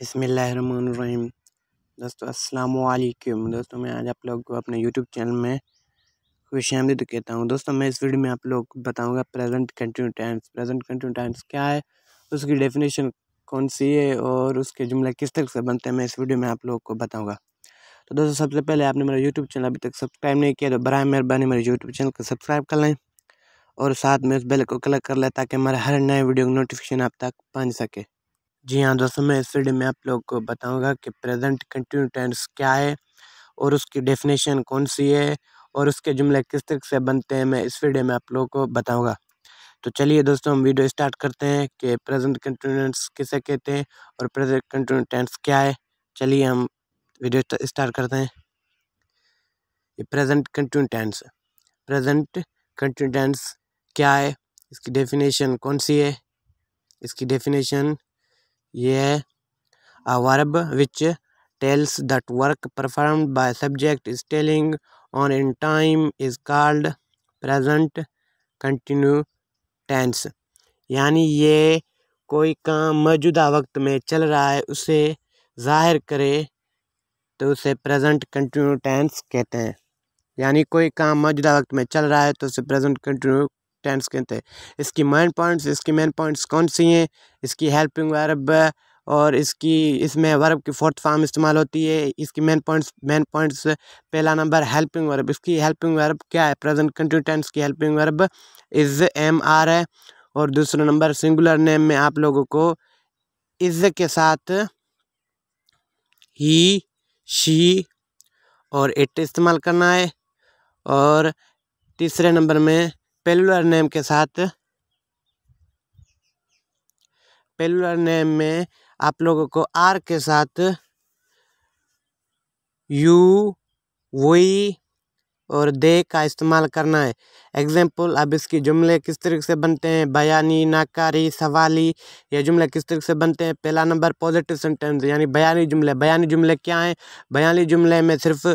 बिसमीम दोस्तों असलकुम दोस्तों मैं आज आप लोग को अपने यूट्यूब चैनल में खुश आमदी तो कहता हूँ दोस्तों मैं इस वीडियो में आप लोग को बताऊँगा present continue tense present continue tense क्या है उसकी डेफिनेशन कौन सी है और उसके जुमले किस तरह से बनते हैं मैं इस वीडियो में आप लोग को बताऊँगा तो दोस्तों सबसे पहले आपने मेरा यूट्यूब चैनल अभी तक सब्सक्राइब नहीं किया तो बर मेहरबानी मेरे यूट्यूब चैनल को सब्सक्राइब कर लें और साथ में उस बेल को क्लिक कर लें ताकि हमारे हर नए वीडियो का नोटिफिकेशन आप तक पहुँच सके जी हाँ दोस्तों मैं इस वीडियो में आप लोग को बताऊंगा कि प्रेजेंट कंटिन्यू टेंस क्या है और उसकी डेफिनेशन कौन सी है और उसके जुमले किस तरीके से बनते हैं मैं इस वीडियो में आप लोगों को बताऊंगा तो चलिए दोस्तों हम वीडियो स्टार्ट करते हैं कि प्रेजेंट कंटिन्यू टेंस किसे कहते हैं और प्रेजेंट कंटिन्यू टेंस क्या है चलिए हम वीडियो स्टार्ट करते हैं ये present continue tense present continue tense क्या है इसकी डेफिनेशन कौन सी है इसकी डेफिनेशन यह a verb which tells that work performed by subject is telling on in time is called present continuous tense यानी ये कोई काम मौजूदा वक्त में चल रहा है उसे जाहिर करे तो उसे प्रेजेंट कंटिन्यू टेंस कहते हैं यानी कोई काम मौजूदा वक्त में चल रहा है तो उसे प्रेजेंट कंटिन्यू टेंस कहते हैं इसकी मेन पॉइंट्स इसकी मेन पॉइंट्स कौन सी हैं इसकी हेल्पिंग वर्ब और इसकी इसमें वर्ब की फोर्थ फॉर्म इस्तेमाल होती है इसकी मेन पॉइंट्स मेन पॉइंट्स पहला नंबर हेल्पिंग वर्ब इसकी हेल्पिंग वर्ब क्या है प्रेजेंट कंटिन्यू टेंस की helping verb is am are है और दूसरा नंबर सिंगुलर नेम में आप लोगों को इज के साथ ही शी और इट इस्तेमाल करना है और तीसरे नंबर में पेलुलर नेम के साथ पेलुलर नेम में आप लोगों को आर के साथ यू वी और दे का इस्तेमाल करना है एग्जाम्पल अब इसकी जुमले किस तरीके से बनते हैं बयानी नाकारी सवाली ये जुमले किस तरीके से बनते हैं पहला नंबर पॉजिटिव सेंटेंस यानी बयानी जुमले बयानी जुमले क्या हैं बयानी जुमले में सिर्फ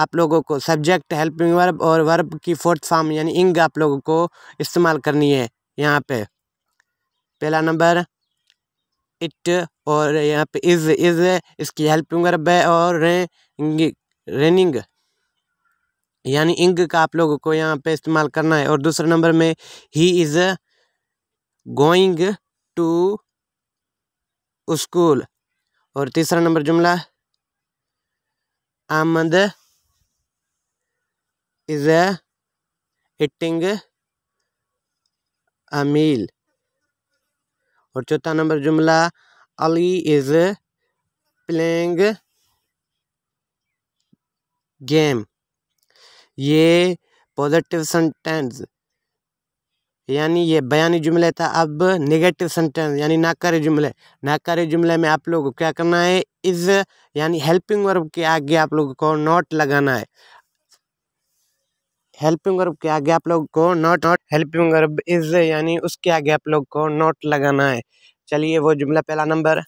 आप लोगों को सब्जेक्ट हेल्पिंग वर्ब और वर्ब की फोर्थ फॉर्म यानी इंग आप लोगों को इस्तेमाल करनी है यहाँ पे पहला नंबर इट और यहाँ पे इज इज इसकी हेल्पिंग वर्ब है और रे, रेनिंग यानी इंग का आप लोगों को यहाँ पे इस्तेमाल करना है और दूसरे नंबर में he is going to school और तीसरा नंबर जुमला आमद is a eating a meal और चौथा नंबर जुमला अली इज प्लेइंग गेम ये पॉजिटिव सेंटेंस यानी ये बयानी जुमले था अब नेगेटिव सेंटेंस यानी नाकारे जुमले नाकारी जुमले में आप लोगों को क्या करना है इज़ यानी हेल्पिंग वर्ब के आगे आप लोगों को नॉट लगाना है हेल्पिंग वर्ब के आगे आप लोग को not not helping verb is यानी उसके आगे आप लोग को नॉट लगाना है चलिए वो जुमला पहला नंबर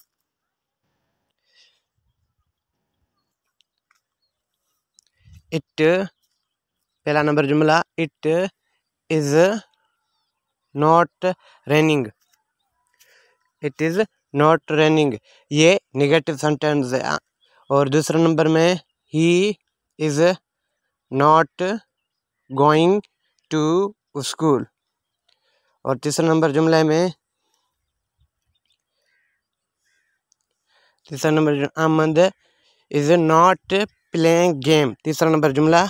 इट पहला नंबर जुमला it is not raining it is not raining ये निगेटिव सेंटेंस है और दूसरा नंबर में he is not going to school और तीसरा नंबर जुमले में तीसरा number Ahmed is not playing game तीसरा नंबर जुमला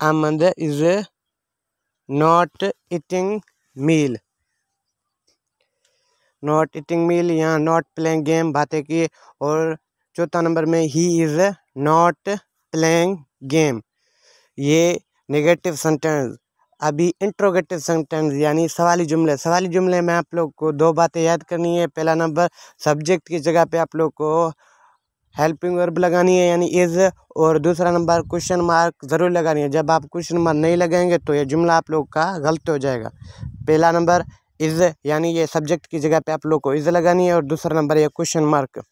Ahmed is not eating meal not eating meal यहाँ नॉट प्लेइंग गेम बातें की और चौथा नंबर में he is not playing game ये नेगेटिव सेंटेंस अभी इंट्रोगेटिव सेंटेंस यानी सवाली जुमले सवाली जुमले में आप लोग को दो बातें याद करनी है पहला नंबर सब्जेक्ट की जगह पे आप लोग को हेल्पिंग वर्ब लगानी है यानी इज़ और दूसरा नंबर क्वेश्चन मार्क ज़रूर लगानी है जब आप क्वेश्चन मार्क नहीं लगाएंगे तो ये जुमला आप लोग का गलत हो जाएगा पहला नंबर इज़ यानी ये सब्जेक्ट की जगह पे आप लोग को इज़ लगानी है और दूसरा नंबर ये question mark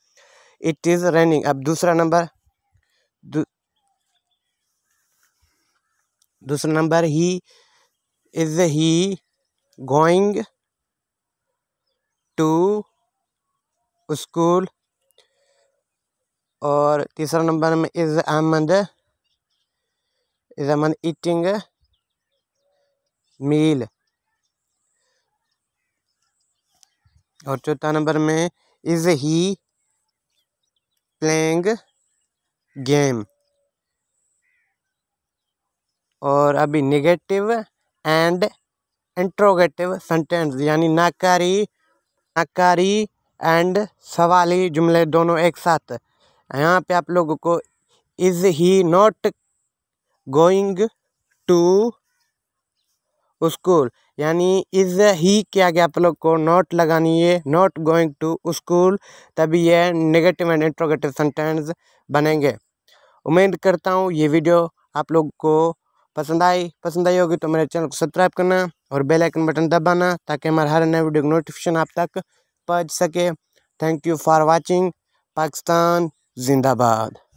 it is running अब दूसरा नंबर दूसरा number he is he going to school और तीसरा नंबर में is Ahmed is Ahmed eating meal और चौथा नंबर में इज ही प्लेइंग गेम और अभी निगेटिव एंड इंट्रोगेटिव सेंटेंस यानी नाकारी नाकारी एंड सवाली जुमले दोनों एक साथ यहाँ पे आप लोगों को is he not going to school यानी इज़ ही क्या गया आप लोग को नॉट लगानी है नॉट गोइंग टू स्कूल तभी ये नेगेटिव एंड इंट्रोगेटिव सेंटेंस बनेंगे उम्मीद करता हूँ ये वीडियो आप लोग को पसंद आई पसंद आई होगी तो मेरे चैनल को सब्सक्राइब करना और बेल आइकन बटन दबाना ताकि हमारे हर नए वीडियो का नोटिफिकेशन आप तक पहुंच सके thank you for watching Pakistan जिंदाबाद